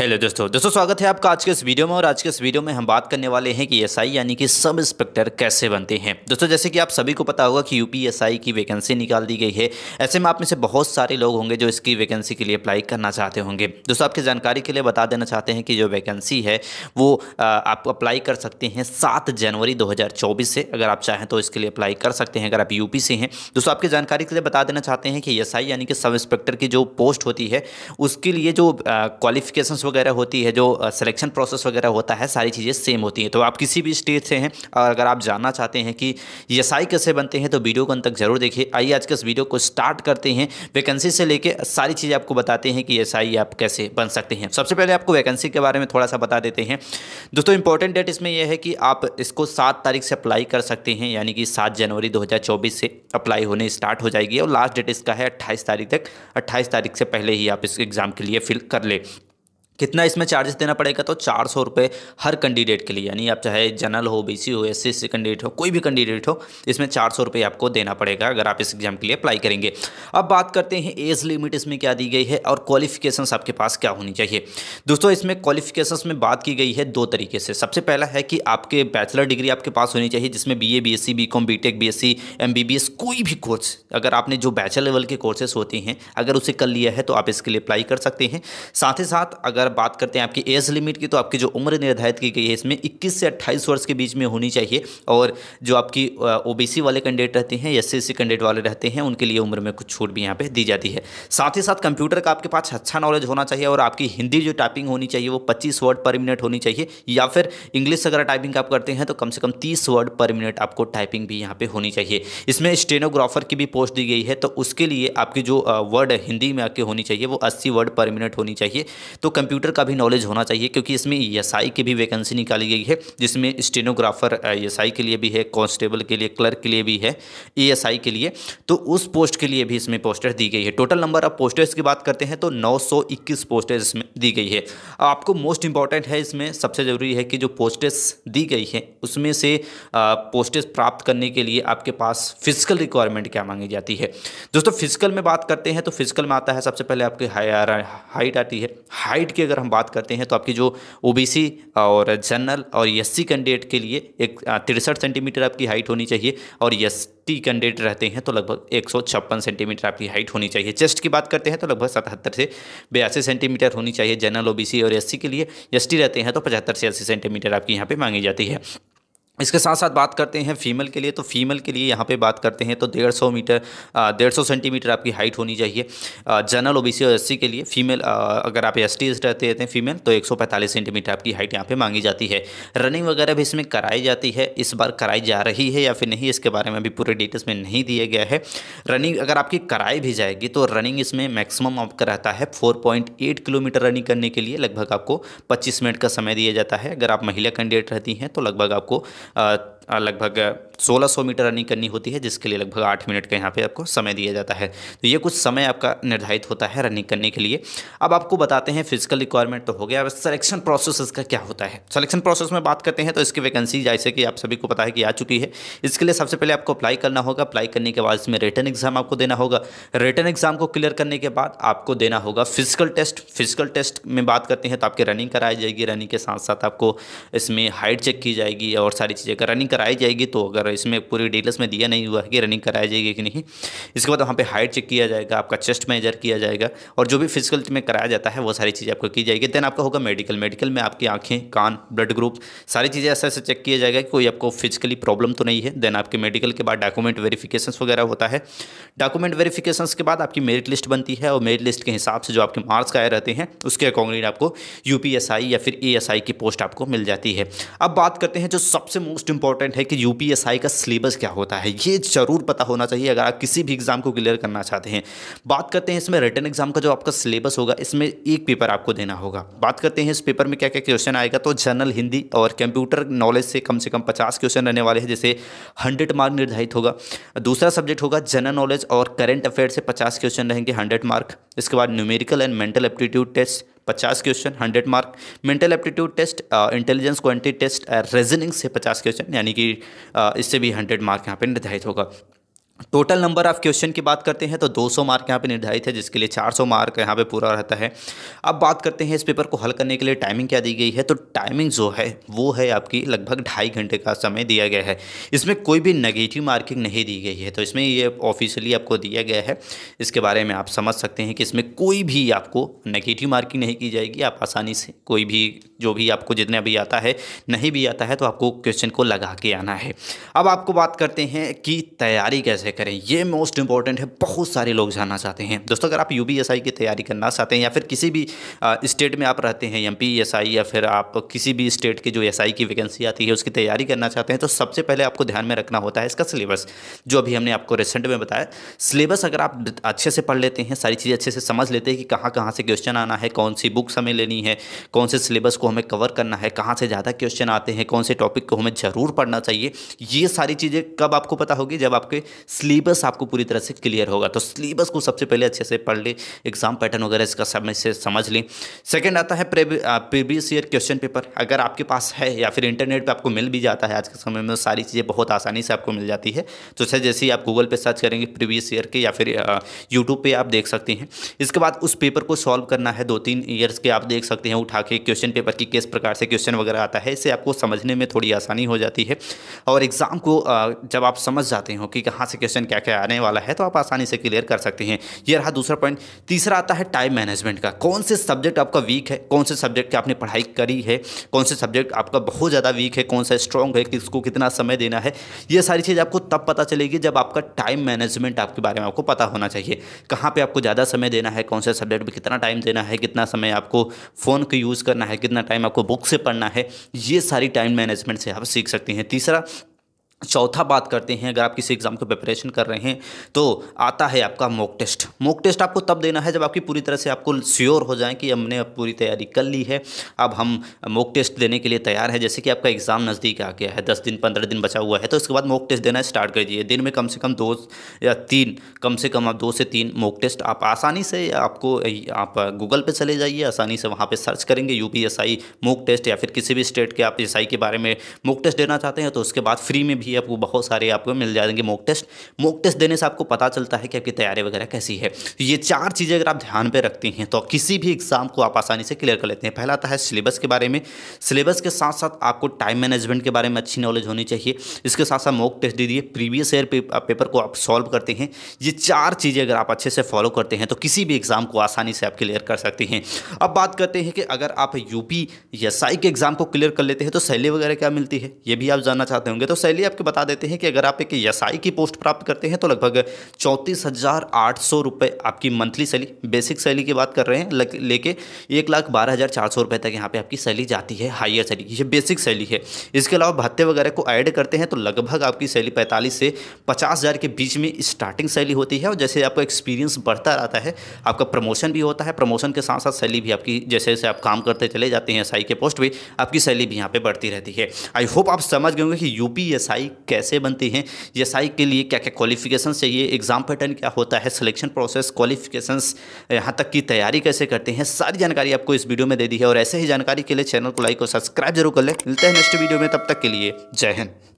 hello दोस्तों दोस्तों स्वागत है आपका आज के इस वीडियो में और आज के इस वीडियो में हम बात करने वाले हैं कि एसआई यानी कि सब इंस्पेक्टर कैसे बनते हैं दोस्तों जैसे कि आप सभी को पता होगा कि यूपीएसआई की वैकेंसी निकाल दी गई है ऐसे में आप में से बहुत सारे लोग होंगे जो इसकी वैकेंसी के लिए अप्लाई करना चाहते होंगे दोस्तों आपकी जानकारी के लिए बता देना चाहते हैं कि जो वैकेंसी है वो आप अप्लाई कर सकते हैं सात जनवरी दो से अगर आप चाहें तो इसके लिए अप्लाई कर सकते हैं अगर आप यूपी से हैं दोस्तों आपकी जानकारी के लिए बता देना चाहते हैं कि एस यानी कि सब इंस्पेक्टर की जो पोस्ट होती है उसके लिए जो क्वालिफिकेशन वगैरह होती है जो सिलेक्शन प्रोसेस वगैरह होता है सारी चीज़ें सेम होती हैं तो आप किसी भी स्टेज से हैं और अगर आप जानना चाहते हैं कि एस कैसे बनते हैं तो वीडियो को अंत तक जरूर देखिए आइए आज के इस वीडियो को स्टार्ट करते हैं वैकेंसी से लेकर सारी चीज़ें आपको बताते हैं कि एस आप कैसे बन सकते हैं सबसे पहले आपको वैकेंसी के बारे में थोड़ा सा बता देते हैं दोस्तों इंपॉर्टेंट डेट इसमें यह है कि आप इसको सात तारीख से अप्लाई कर सकते हैं यानी कि सात जनवरी दो से अप्लाई होने स्टार्ट हो जाएगी और लास्ट डेट इसका है अट्ठाईस तारीख तक अट्ठाईस तारीख से पहले ही आप इस एग्ज़ाम के लिए फिल कर ले कितना इसमें चार्जेस देना पड़ेगा तो चार सौ रुपये हर कैंडिडेट के लिए यानी आप चाहे जनरल हो बीसी हो एस सी कैंडिडेट हो कोई भी कैंडिडेट हो इसमें चार सौ रुपये आपको देना पड़ेगा अगर आप इस एग्ज़ाम के लिए अप्लाई करेंगे अब बात करते हैं एज लिमिट इसमें क्या दी गई है और क्वालिफिकेशन आपके पास क्या होनी चाहिए दोस्तों इसमें क्वालिफिकेशन में बात की गई है दो तरीके से सबसे पहला है कि आपके बैचलर डिग्री आपके पास होनी चाहिए जिसमें B A B S C B com B tech B S C M B B S कोई भी कोर्स अगर आपने जो बैचलर लेवल के कोर्सेस होते हैं अगर उसे कर लिया है तो आप इसके लिए अप्लाई कर सकते हैं साथ ही साथ अगर बात करते हैं आपकी एज लिमिट की तो आपकी जो उम्र निर्धारित की गई है इसमें इक्कीस से अट्ठाईस वर्ष के बीच में होनी चाहिए और जो आपकी ओबीसी वाले कैंडिडेट रहते हैं एस सी कैंडिडेट वाले रहते हैं उनके लिए उम्र में कुछ छूट भी यहाँ पर दी जाती है साथ ही साथ कंप्यूटर का आपके पास अच्छा नॉलेज होना चाहिए और आपकी हिंदी जो टाइपिंग होनी चाहिए वो पच्चीस वर्ड पर मिनट होनी चाहिए या फिर इंग्लिश अगर टाइपिंग आप करते हैं तो कम से कम तीस वर्ड पर मिनट आपको टाइपिंग भी यहाँ पर होनी चाहिए इसमें स्टेनोग्राफर की भी पोस्ट दी गई है तो उसके लिए आपकी जो वर्ड हिंदी में आके होनी चाहिए वो अस्सी वर्ड पर मिनट होनी चाहिए तो कंप्यूटर कंप्यूटर का भी नॉलेज होना चाहिए क्योंकि इसमें एस e की भी वैकेंसी निकाली गई है जिसमें स्टेनोग्राफर एस e के लिए भी है कांस्टेबल के लिए क्लर्क के लिए भी है ई e के लिए तो उस पोस्ट के लिए भी इसमें पोस्टर दी गई है टोटल नंबर ऑफ पोस्टर्स की बात करते हैं तो 921 पोस्टर्स इसमें दी गई है आपको मोस्ट इंपॉर्टेंट है इसमें सबसे ज़रूरी है कि जो पोस्टर्स दी गई है उसमें से पोस्टर्स प्राप्त करने के लिए आपके पास फिजिकल रिक्वायरमेंट क्या मांगी जाती है दोस्तों फिजिकल में बात करते हैं तो फिजिकल में आता है सबसे पहले आपकी हाइट आती है हाइट की अगर हम बात करते हैं तो आपकी जो ओबीसी और जनरल और एस कैंडिडेट के लिए एक तिरसठ सेंटीमीटर आपकी हाइट होनी चाहिए और एस टी कैंडिडेट रहते हैं तो लगभग एक सेंटीमीटर आपकी हाइट होनी चाहिए चेस्ट की बात करते हैं तो लगभग सतहत्तर से बयासी सेंटीमीटर होनी चाहिए जनरल ओबीसी और एससी के लिए एस रहते हैं तो पचहत्तर से अस्सी सेंटीमीटर आपकी यहाँ पे मांगी जाती है इसके साथ साथ बात करते हैं फीमेल के लिए तो फीमेल के लिए यहाँ पे बात करते हैं तो डेढ़ सौ मीटर डेढ़ सौ सेंटीमीटर आपकी हाइट होनी चाहिए जनरल ओबीसी और एससी के लिए फीमेल अगर आप एस टी रहते रहते हैं फीमेल तो 145 सेंटीमीटर आपकी हाइट यहाँ पे मांगी जाती है रनिंग वगैरह भी इसमें कराई जाती है इस बार कराई जा रही है या फिर नहीं इसके बारे में अभी पूरे डिटेल्स में नहीं दिया गया है रनिंग अगर आपकी कराई भी जाएगी तो रनिंग इसमें मैक्सिमम आपका रहता है फोर किलोमीटर रनिंग करने के लिए लगभग आपको पच्चीस मिनट का समय दिया जाता है अगर आप महिला कैंडिडेट रहती हैं तो लगभग आपको लगभग 1600 मीटर रनिंग करनी होती है जिसके लिए लगभग आठ मिनट का यहाँ पे आपको समय दिया जाता है तो ये कुछ समय आपका निर्धारित होता है रनिंग करने के लिए अब आपको बताते हैं फिजिकल रिक्वायरमेंट तो हो गया अब सिलेक्शन प्रोसेस इसका क्या होता है सिलेक्शन प्रोसेस में बात करते हैं तो इसकी वैकेंसी जैसे कि आप सभी को पता है कि आ चुकी है इसके लिए सबसे पहले आपको अप्लाई करना होगा अप्लाई करने के बाद इसमें रिटर्न एग्जाम आपको देना होगा रिटर्न एग्जाम को क्लियर करने के बाद आपको देना होगा फिजिकल टेस्ट फिजिकल टेस्ट में बात करते हैं तो आपकी रनिंग कराई जाएगी रनिंग के साथ साथ आपको इसमें हाइट चेक की जाएगी और सारी चीज़ें अगर रनिंग कराई जाएगी तो अगर इसमें पूरी डिटेल्स में दिया नहीं हुआ है कि रनिंग कराई जाएगी कि नहीं इसके बाद वहाँ पर हाइट चेक किया जाएगा आपका चेस्ट मेजर किया जाएगा और जो भी फिजिकल में कराया जाता है वो सारी चीज़ें आपको की जाएगी देन आपका होगा मेडिकल मेडिकल में आपकी आँखें कान ब्लड ग्रुप सारी चीज़ें ऐसे ऐसे चेक किया जाएगा कि कोई आपको फिजिकली प्रॉब्लम तो नहीं है देन आपके मेडिकल के बाद डॉक्यूमेंट वेरीफिकेशन वगैरह होता है डॉक्यूमेंट वेरिफिकेशन के बाद आपकी मेरिट लिस्ट बनती है और मेरिट लिस्ट के हिसाब से जो आपके मार्क्स आए रहते हैं उसके अकॉर्डिंग आपको यूपीएसआई या फिर ए की पोस्ट आपको मिल जाती है अब बात करते हैं जो सबसे सबसे मोस्ट इंपॉर्टेंट है कि यूपीएसआई का सिलेबस क्या होता है ये जरूर पता होना चाहिए अगर आप किसी भी एग्ज़ाम को क्लियर करना चाहते हैं बात करते हैं इसमें रिटर्न एग्ज़ाम का जो आपका सिलेबस होगा इसमें एक पेपर आपको देना होगा बात करते हैं इस पेपर में क्या क्या क्वेश्चन आएगा तो जनरल हिंदी और कंप्यूटर नॉलेज से कम से कम पचास क्वेश्चन रहने वाले हैं जैसे हंड्रेड मार्क निर्धारित होगा दूसरा सब्जेक्ट होगा जनरल नॉलेज और करंट अफेयर से पचास क्वेश्चन रहेंगे हंड्रेड मार्क इसके बाद numerical and mental aptitude test पचास question hundred mark mental aptitude test intelligence quantity test reasoning से पचास क्वेश्चन यानी कि uh, इससे भी हंड्रेड मार्क यहाँ पर निर्धारित होगा टोटल नंबर ऑफ क्वेश्चन की बात करते हैं तो 200 मार्क यहाँ पे निर्धारित है जिसके लिए 400 मार्क यहाँ पे पूरा रहता है अब बात करते हैं इस पेपर को हल करने के लिए टाइमिंग क्या दी गई है तो टाइमिंग जो है वो है आपकी लगभग ढाई घंटे का समय दिया गया है इसमें कोई भी नेगेटिव मार्किंग नहीं दी गई है तो इसमें ये ऑफिशियली आपको दिया गया है इसके बारे में आप समझ सकते हैं कि इसमें कोई भी आपको नेगेटिव मार्किंग नहीं की जाएगी आप आसानी से कोई भी जो भी आपको जितना भी आता है नहीं भी आता है तो आपको क्वेश्चन को लगा के आना है अब आपको बात करते हैं कि तैयारी कैसे बातें करें ये मोस्ट इंपॉर्टेंट है बहुत सारे लोग जानना चाहते हैं दोस्तों अगर आप यू की तैयारी करना चाहते हैं या फिर किसी भी स्टेट में आप रहते हैं एम पी या फिर आप किसी भी स्टेट की जो एस की वैकेंसी आती है उसकी तैयारी करना चाहते हैं तो सबसे पहले आपको ध्यान में रखना होता है इसका सिलेबस जो अभी हमने आपको रिसेंट में बताया सिलेबस अगर आप अच्छे से पढ़ लेते हैं सारी चीज़ें अच्छे से समझ लेते हैं कि कहाँ कहाँ से क्वेश्चन आना है कौन सी बुक्स हमें लेनी है कौन से सिलेबस को हमें कवर करना है कहाँ से ज़्यादा क्वेश्चन आते हैं कौन से टॉपिक को हमें ज़रूर पढ़ना चाहिए ये सारी चीज़ें कब आपको पता होगी जब आपके सिलेबस आपको पूरी तरह से क्लियर होगा तो सिलेबस को सबसे पहले अच्छे से पढ़ लें एग्जाम पैटर्न वगैरह इसका समय से समझ लें सेकेंड आता है प्रीवियस ईयर क्वेश्चन पेपर अगर आपके पास है या फिर इंटरनेट पर आपको मिल भी जाता है आज के समय में सारी चीज़ें बहुत आसानी से आपको मिल जाती है तो सर जैसे ही आप गूगल पर सर्च करेंगे प्रीवियस ईयर के या फिर यूट्यूब पर आप देख सकते हैं इसके बाद उस पेपर को सॉल्व करना है दो तीन ईयर्स के आप देख सकते हैं उठा के क्वेश्चन पेपर की किस प्रकार से क्वेश्चन वगैरह आता है इसे आपको समझने में थोड़ी आसानी हो जाती है और एग्ज़ाम को जब आप समझ जाते हो कि कहाँ से क्वेश्चन क्या क्या आने वाला है तो आप आसानी से क्लियर कर सकते हैं ये रहा दूसरा पॉइंट तीसरा आता है टाइम मैनेजमेंट का कौन से सब्जेक्ट आपका वीक है कौन से सब्जेक्ट की आपने पढ़ाई करी है कौन से सब्जेक्ट आपका बहुत ज़्यादा वीक है कौन सा स्ट्रॉन्ग है किसको कितना समय देना है ये सारी चीज़ आपको तब पता चलेगी जब आपका टाइम मैनेजमेंट आपके बारे में आपको पता होना चाहिए कहाँ पर आपको ज़्यादा समय देना है कौन से सब्जेक्ट में कितना टाइम देना है कितना समय आपको फ़ोन का यूज़ करना है कितना टाइम आपको बुक से पढ़ना है ये सारी टाइम मैनेजमेंट से आप सीख सकते हैं तीसरा चौथा बात करते हैं अगर आप किसी एग्ज़ाम का प्रिपरेशन कर रहे हैं तो आता है आपका मॉक टेस्ट मॉक टेस्ट आपको तब देना है जब आपकी पूरी तरह से आपको श्योर हो जाए कि हमने अब पूरी तैयारी कर ली है अब हम मॉक टेस्ट देने के लिए तैयार है जैसे कि आपका एग्ज़ाम नज़दीक आ गया है दस दिन पंद्रह दिन बचा हुआ है तो उसके बाद मॉक टेस्ट देना स्टार्ट कर दीजिए दिन में कम से कम दो या तीन कम से कम आप दो से तीन मॉक टेस्ट आप आसानी से आपको आप गूगल पर चले जाइए आसानी से वहाँ पर सर्च करेंगे यू पी मॉक टेस्ट या फिर किसी भी स्टेट के आप एस के बारे में मॉक टेस्ट देना चाहते हैं तो उसके बाद फ्री में भी देखिए आपको बहुत सारे आपको मिल जाएंगे मॉक टेस्ट मॉक टेस्ट देने से आपको पता चलता है कि आपकी तैयारी वगैरह कैसी है तो ये चार चीज़ें अगर आप ध्यान पर रखते हैं तो किसी भी एग्ज़ाम को आप आसानी से क्लियर कर लेते हैं पहला आता है सिलेबस के बारे में सिलेबस के साथ साथ आपको टाइम मैनेजमेंट के बारे में अच्छी नॉलेज होनी चाहिए इसके साथ साथ मॉक टेस्ट दे दिए प्रीवियस ईयर पेपर को आप सॉल्व करते हैं ये चार चीज़ें अगर आप अच्छे से फॉलो करते हैं तो किसी भी एग्ज़ाम को आसानी से आप क्लियर कर सकते हैं अब बात करते हैं कि अगर आप यूपी या साई के एग्ज़ाम को क्लियर कर लेते हैं तो सैली वगैरह क्या मिलती है ये भी आप जानना चाहते होंगे तो सैली आप करके बता देते हैं कि अगर आप एक एस की पोस्ट प्राप्त करते हैं तो लगभग चौंतीस हज़ार आठ सौ रुपये आपकी मंथली सैली बेसिक सैली की बात कर रहे हैं लेके एक लाख बारह हज़ार चार सौ रुपये तक यहाँ पे आपकी सैली जाती है हाइयर सैली ये बेसिक सैली है इसके अलावा भत्ते वगैरह को ऐड करते हैं तो लगभग आपकी सैली पैंतालीस से पचास के बीच में स्टार्टिंग सैली होती है और जैसे आपका एक्सपीरियंस बढ़ता रहता है आपका प्रमोशन भी होता है प्रमोशन के साथ साथ सैली भी आपकी जैसे जैसे आप काम करते चले जाते हैं एस के पोस्ट भी आपकी सैली भी यहाँ पर बढ़ती रहती है आई होप आप समझ गए होंगे कि यू पी एसआई कैसे बनती हैं एसआई के लिए क्या क्या क्वालिफिकेशन चाहिए एग्ज़ाम पैटर्न क्या होता है सिलेक्शन प्रोसेस क्वालिफिकेशंस यहाँ तक की तैयारी कैसे करते हैं सारी जानकारी आपको इस वीडियो में दे दी है और ऐसे ही जानकारी के लिए चैनल को लाइक और सब्सक्राइब जरूर कर लें मिलते हैं नेक्स्ट वीडियो में तब तक के लिए जय हिंद